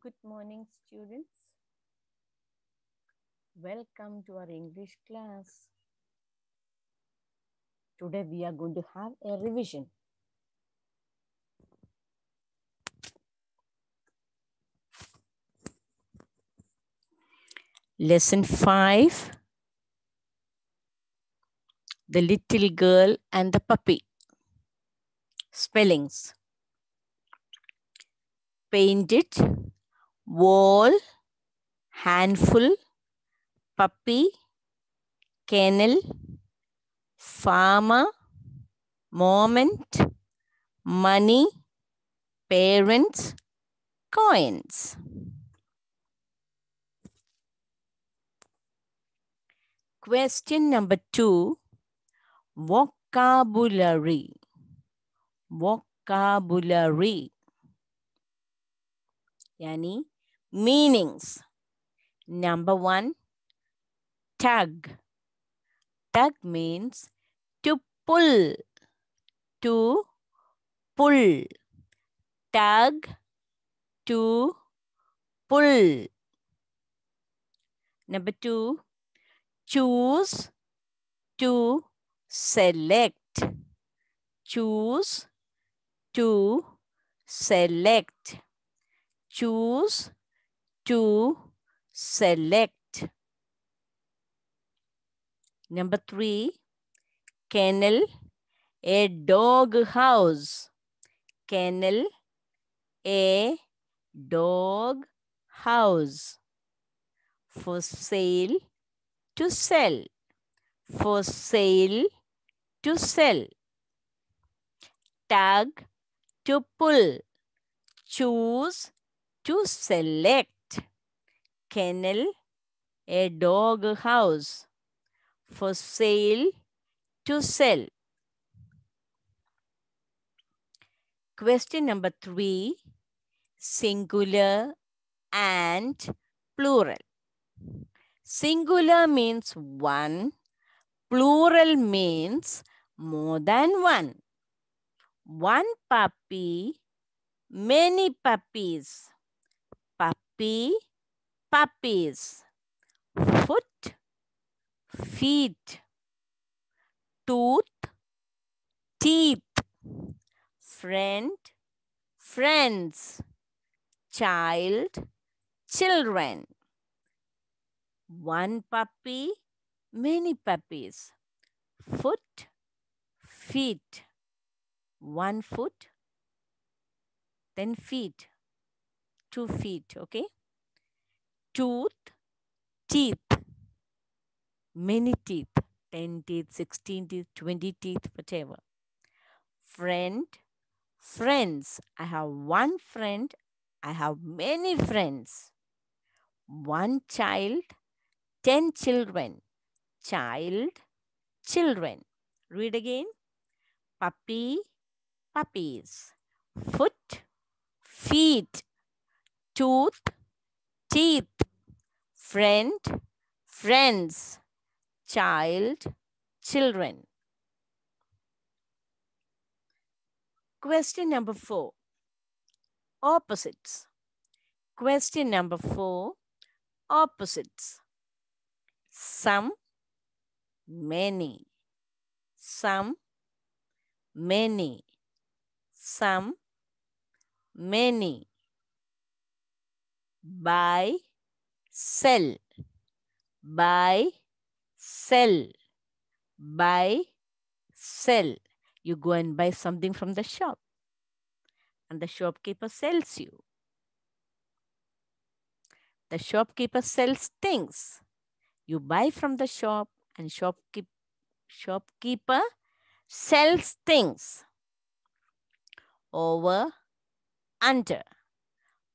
Good morning, students. Welcome to our English class. Today we are going to have a revision. Lesson 5 The Little Girl and the Puppy. Spellings. Painted wall, handful, puppy, kennel, farmer, moment, money, parents, coins. Question number two, vocabulary. Vocabulary. Yani meanings. Number one, tug. Tug means to pull, to pull. Tug, to pull. Number two, choose to select. Choose to select. Choose to select. Number three, kennel, a dog house. Kennel, a dog house. For sale, to sell. For sale, to sell. Tag, to pull. Choose, to select kennel, a dog house. For sale, to sell. Question number three, singular and plural. Singular means one, plural means more than one. One puppy, many puppies. Puppy puppies, foot, feet, tooth, teeth, friend, friends, child, children. One puppy, many puppies, foot, feet, one foot, then feet, two feet, okay? tooth, teeth, many teeth, 10 teeth, 16 teeth, 20 teeth, whatever. Friend, friends. I have one friend. I have many friends. One child, 10 children. Child, children. Read again. Puppy, puppies. Foot, feet. Tooth, teeth friend, friends, child, children. Question number four, opposites. Question number four, opposites. Some, many. Some, many. Some, many. By, sell buy sell buy sell you go and buy something from the shop and the shopkeeper sells you the shopkeeper sells things you buy from the shop and shopkeep shopkeeper sells things over under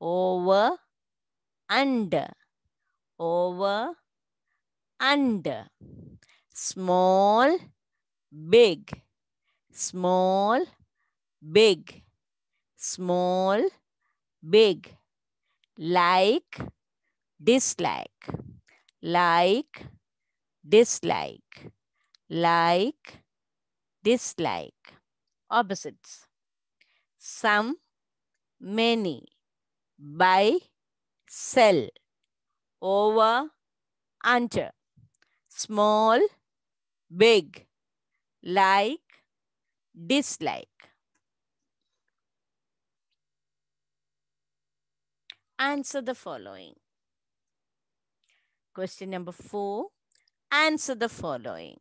over under over, under. Small, big, small, big, small, big. Like, dislike, like, dislike, like, dislike. Opposites. Some, many, buy, sell over, under. Small, big, like, dislike. Answer the following. Question number four. Answer the following.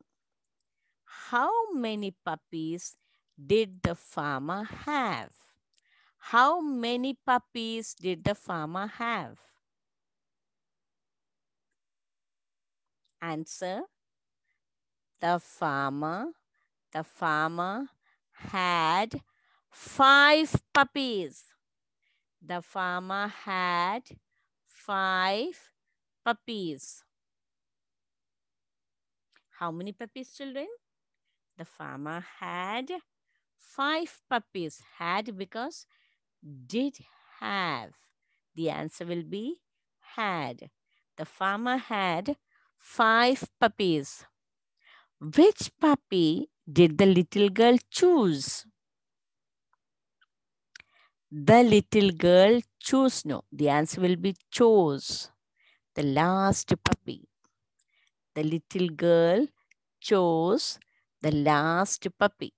How many puppies did the farmer have? How many puppies did the farmer have? Answer, the farmer, the farmer had five puppies. The farmer had five puppies. How many puppies, children? The farmer had five puppies. Had because did have. The answer will be had. The farmer had five puppies. Which puppy did the little girl choose? The little girl chose no. The answer will be chose. The last puppy. The little girl chose the last puppy.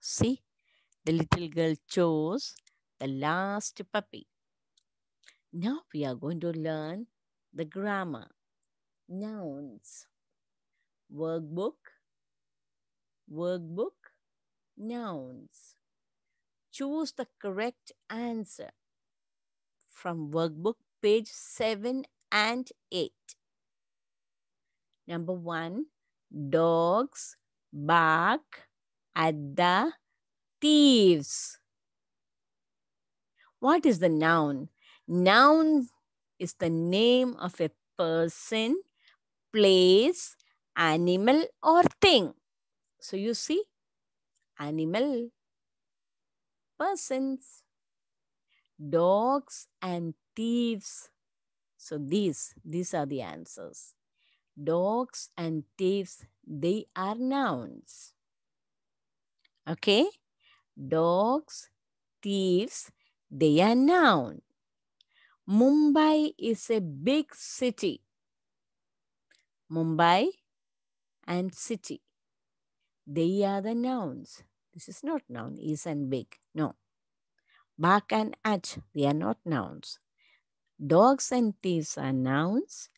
See, the little girl chose the last puppy. Now we are going to learn the grammar, nouns, workbook, workbook, nouns. Choose the correct answer from workbook page 7 and 8. Number 1. Dogs bark at the thieves. What is the noun? Noun is the name of a person, place, animal or thing. So you see, animal, persons, dogs and thieves. So these, these are the answers. Dogs and thieves, they are nouns. Okay? Dogs, thieves, they are noun. Mumbai is a big city. Mumbai and city. They are the nouns. This is not noun, is and big. No. Bark and at, they are not nouns. Dogs and thieves are nouns.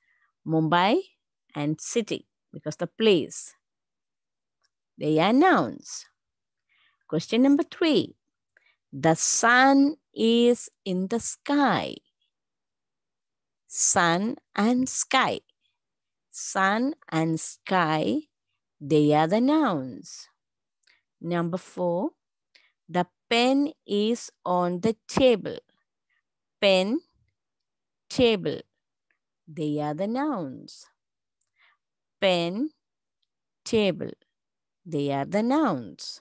Mumbai and city, because the place. They are nouns. Question number three. The sun is in the sky sun and sky. Sun and sky, they are the nouns. Number four, the pen is on the table. Pen, table, they are the nouns. Pen, table, they are the nouns.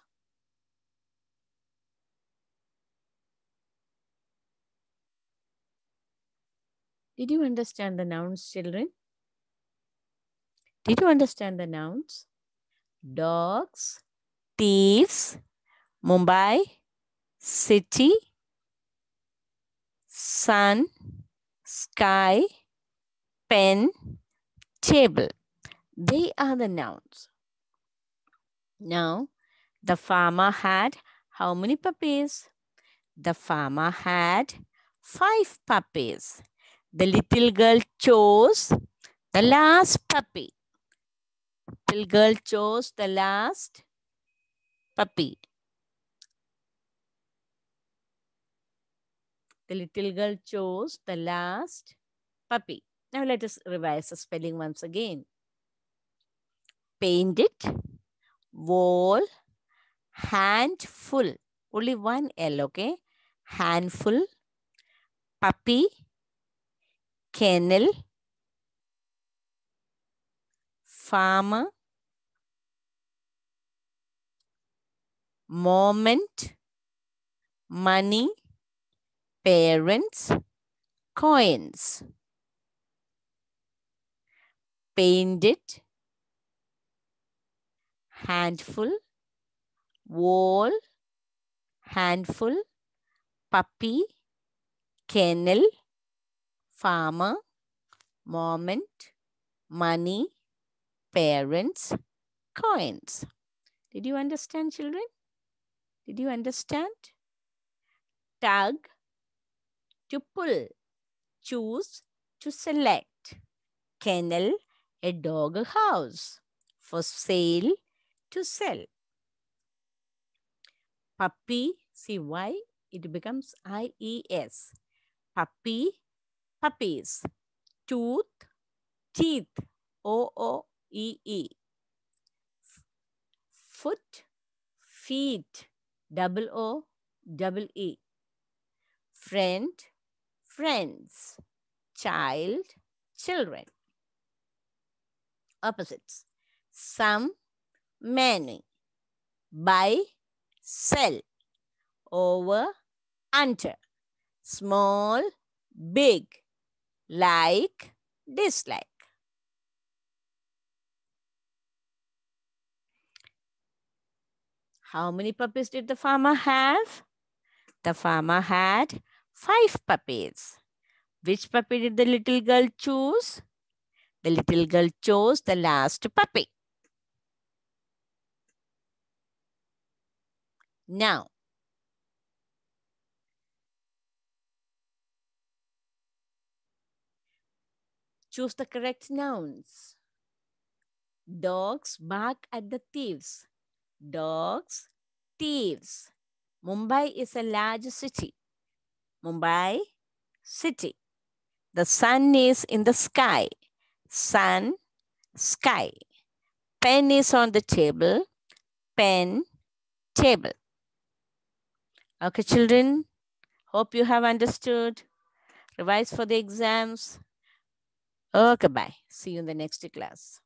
Did you understand the nouns, children? Did you understand the nouns? Dogs, thieves, Mumbai, city, sun, sky, pen, table. They are the nouns. Now, the farmer had how many puppies? The farmer had five puppies. The little girl chose the last puppy. Little girl chose the last puppy. The little girl chose the last puppy. Now let us revise the spelling once again. Painted, wall, handful. Only one L, okay? Handful, puppy, kennel, farmer, moment, money, parents, coins. Painted, handful, wall, handful, puppy, kennel, farmer, moment, money, parents, coins. Did you understand children? Did you understand? Tug, to pull, choose, to select, kennel, a dog house, for sale, to sell. Puppy, see why? It becomes I-E-S. Puppy, puppies, tooth, teeth, O-O-E-E. -E. Foot, feet, double O, double E. Friend, friends. Child, children. Opposites. Some, many. Buy, sell. Over, under. Small, big like, dislike. How many puppies did the farmer have? The farmer had five puppies. Which puppy did the little girl choose? The little girl chose the last puppy. Now, Choose the correct nouns. Dogs bark at the thieves. Dogs, thieves. Mumbai is a large city. Mumbai, city. The sun is in the sky. Sun, sky. Pen is on the table. Pen, table. Okay, children. Hope you have understood. Revise for the exams. Okay, bye. See you in the next class.